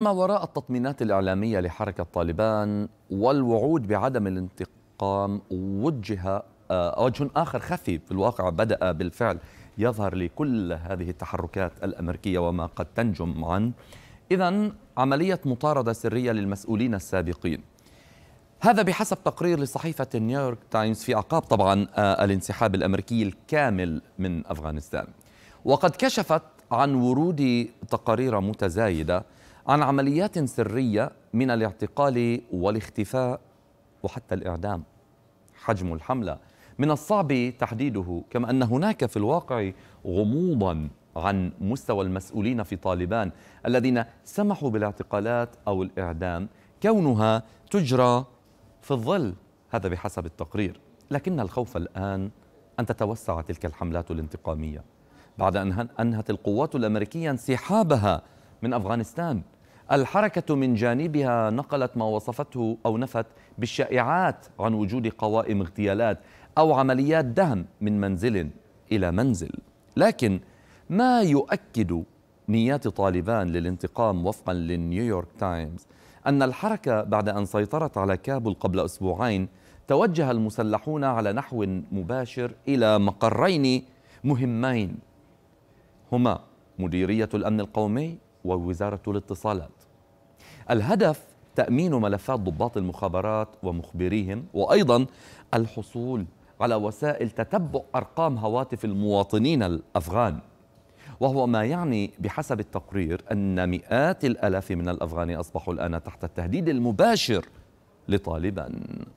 ما وراء التطمينات الإعلامية لحركة طالبان والوعود بعدم الانتقام وجه آه، وجه آخر خفي في الواقع بدأ بالفعل يظهر لكل هذه التحركات الأمريكية وما قد تنجم عنه إذا عملية مطاردة سرية للمسؤولين السابقين هذا بحسب تقرير لصحيفة نيويورك تايمز في عقاب طبعا آه، الانسحاب الأمريكي الكامل من أفغانستان وقد كشفت عن ورود تقارير متزايده عن عمليات سرية من الاعتقال والاختفاء وحتى الإعدام حجم الحملة من الصعب تحديده كما أن هناك في الواقع غموضا عن مستوى المسؤولين في طالبان الذين سمحوا بالاعتقالات أو الإعدام كونها تجرى في الظل هذا بحسب التقرير لكن الخوف الآن أن تتوسع تلك الحملات الانتقامية بعد أن أنهت القوات الأمريكية انسحابها من أفغانستان الحركة من جانبها نقلت ما وصفته أو نفت بالشائعات عن وجود قوائم اغتيالات أو عمليات دهم من منزل إلى منزل لكن ما يؤكد نيات طالبان للانتقام وفقا للنيويورك تايمز أن الحركة بعد أن سيطرت على كابول قبل أسبوعين توجه المسلحون على نحو مباشر إلى مقرين مهمين هما مديرية الأمن القومي ووزارة الاتصالات الهدف تأمين ملفات ضباط المخابرات ومخبريهم وأيضا الحصول على وسائل تتبع أرقام هواتف المواطنين الأفغان وهو ما يعني بحسب التقرير أن مئات الألاف من الأفغان أصبحوا الآن تحت التهديد المباشر لطالبان